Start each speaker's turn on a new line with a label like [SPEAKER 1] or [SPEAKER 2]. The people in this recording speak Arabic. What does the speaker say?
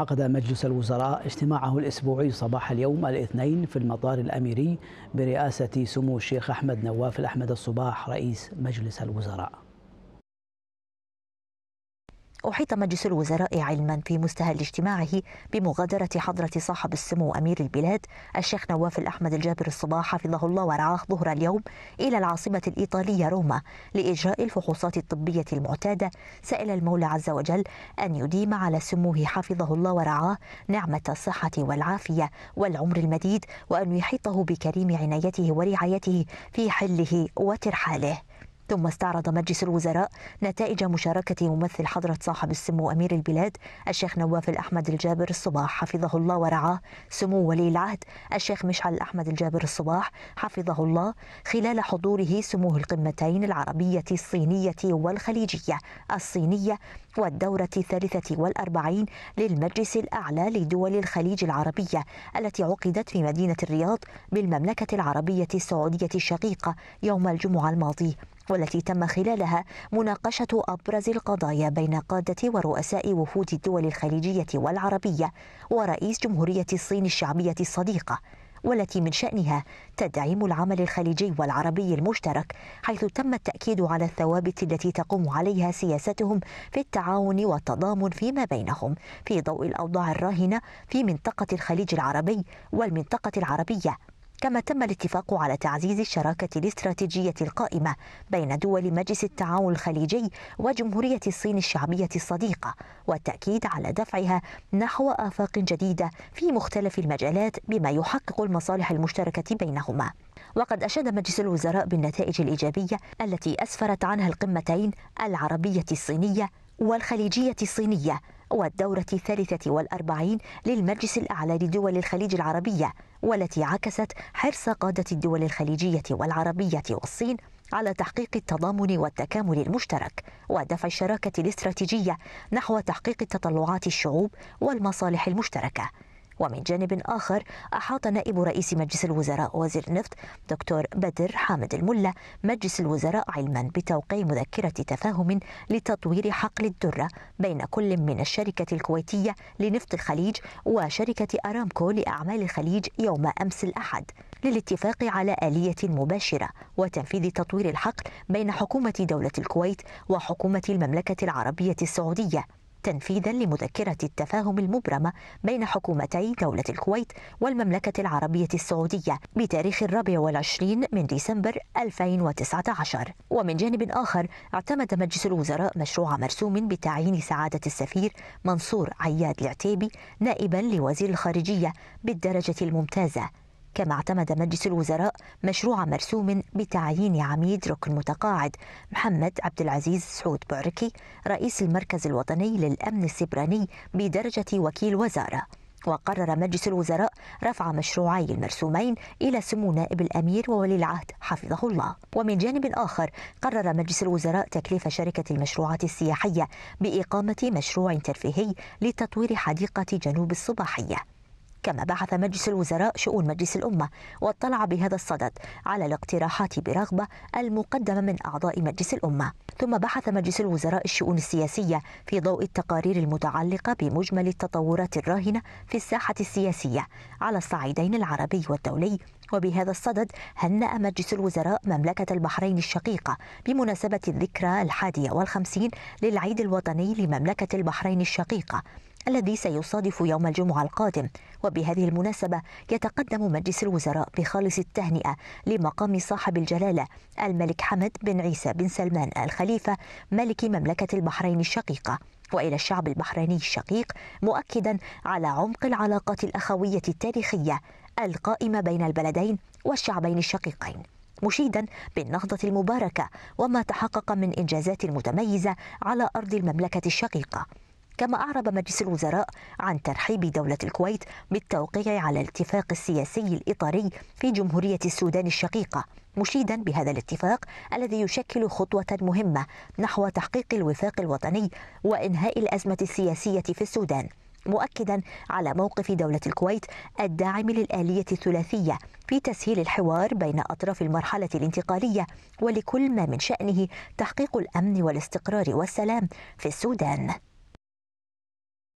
[SPEAKER 1] عقد مجلس الوزراء اجتماعه الأسبوعي صباح اليوم الاثنين في المطار الأميري برئاسة سمو الشيخ أحمد نواف الأحمد الصباح رئيس مجلس الوزراء أحيط مجلس الوزراء علما في مستهل اجتماعه بمغادرة حضرة صاحب السمو أمير البلاد الشيخ نواف الأحمد الجابر الصباح حفظه الله ورعاه ظهر اليوم إلى العاصمة الإيطالية روما لإجراء الفحوصات الطبية المعتادة سأل المولى عز وجل أن يديم على سموه حفظه الله ورعاه نعمة الصحة والعافية والعمر المديد وأن يحيطه بكريم عنايته ورعايته في حله وترحاله ثم استعرض مجلس الوزراء نتائج مشاركة ممثل حضرة صاحب السمو أمير البلاد الشيخ نواف الأحمد الجابر الصباح حفظه الله ورعاه سمو ولي العهد الشيخ مشعل الأحمد الجابر الصباح حفظه الله خلال حضوره سمو القمتين العربية الصينية والخليجية الصينية والدورة الثالثة والأربعين للمجلس الأعلى لدول الخليج العربية التي عقدت في مدينة الرياض بالمملكة العربية السعودية الشقيقة يوم الجمعة الماضي والتي تم خلالها مناقشة أبرز القضايا بين قادة ورؤساء وفود الدول الخليجية والعربية ورئيس جمهورية الصين الشعبية الصديقة والتي من شأنها تدعيم العمل الخليجي والعربي المشترك حيث تم التأكيد على الثوابت التي تقوم عليها سياستهم في التعاون والتضامن فيما بينهم في ضوء الأوضاع الراهنة في منطقة الخليج العربي والمنطقة العربية كما تم الاتفاق على تعزيز الشراكة الاستراتيجية القائمة بين دول مجلس التعاون الخليجي وجمهورية الصين الشعبية الصديقة والتأكيد على دفعها نحو آفاق جديدة في مختلف المجالات بما يحقق المصالح المشتركة بينهما وقد أشاد مجلس الوزراء بالنتائج الإيجابية التي أسفرت عنها القمتين العربية الصينية والخليجية الصينية والدورة الثالثة والأربعين للمجلس الأعلى لدول الخليج العربية والتي عكست حرص قادة الدول الخليجية والعربية والصين على تحقيق التضامن والتكامل المشترك ودفع الشراكة الاستراتيجية نحو تحقيق تطلعات الشعوب والمصالح المشتركة ومن جانب آخر أحاط نائب رئيس مجلس الوزراء وزير النفط دكتور بدر حامد الملا مجلس الوزراء علما بتوقيع مذكرة تفاهم لتطوير حقل الدرة بين كل من الشركة الكويتية لنفط الخليج وشركة أرامكو لأعمال الخليج يوم أمس الأحد للاتفاق على آلية مباشرة وتنفيذ تطوير الحقل بين حكومة دولة الكويت وحكومة المملكة العربية السعودية تنفيذا لمذكرة التفاهم المبرمة بين حكومتي دولة الكويت والمملكة العربية السعودية بتاريخ الرابع والعشرين من ديسمبر 2019 ومن جانب آخر اعتمد مجلس الوزراء مشروع مرسوم بتعيين سعادة السفير منصور عياد العتيبي نائبا لوزير الخارجية بالدرجة الممتازة كما اعتمد مجلس الوزراء مشروع مرسوم بتعيين عميد ركن متقاعد محمد عبد العزيز سعود بعركي رئيس المركز الوطني للأمن السبراني بدرجة وكيل وزارة وقرر مجلس الوزراء رفع مشروعي المرسومين إلى سمو نائب الأمير وولي العهد حفظه الله ومن جانب آخر قرر مجلس الوزراء تكليف شركة المشروعات السياحية بإقامة مشروع ترفيهي لتطوير حديقة جنوب الصباحية كما بحث مجلس الوزراء شؤون مجلس الأمة واطلع بهذا الصدد على الاقتراحات برغبة المقدمة من أعضاء مجلس الأمة ثم بحث مجلس الوزراء الشؤون السياسية في ضوء التقارير المتعلقة بمجمل التطورات الراهنة في الساحة السياسية على الصعيدين العربي والدولي وبهذا الصدد هنأ مجلس الوزراء مملكة البحرين الشقيقة بمناسبة الذكرى الحادية والخمسين للعيد الوطني لمملكة البحرين الشقيقة الذي سيصادف يوم الجمعة القادم وبهذه المناسبة يتقدم مجلس الوزراء بخالص التهنئة لمقام صاحب الجلالة الملك حمد بن عيسى بن سلمان الخليفة ملك مملكة البحرين الشقيقة والى الشعب البحريني الشقيق مؤكدا على عمق العلاقات الاخويه التاريخيه القائمه بين البلدين والشعبين الشقيقين مشيدا بالنهضه المباركه وما تحقق من انجازات متميزه على ارض المملكه الشقيقه كما أعرب مجلس الوزراء عن ترحيب دولة الكويت بالتوقيع على الاتفاق السياسي الإطاري في جمهورية السودان الشقيقة مشيدا بهذا الاتفاق الذي يشكل خطوة مهمة نحو تحقيق الوفاق الوطني وإنهاء الأزمة السياسية في السودان مؤكدا على موقف دولة الكويت الداعم للآلية الثلاثية في تسهيل الحوار بين أطراف المرحلة الانتقالية ولكل ما من شأنه تحقيق الأمن والاستقرار والسلام في السودان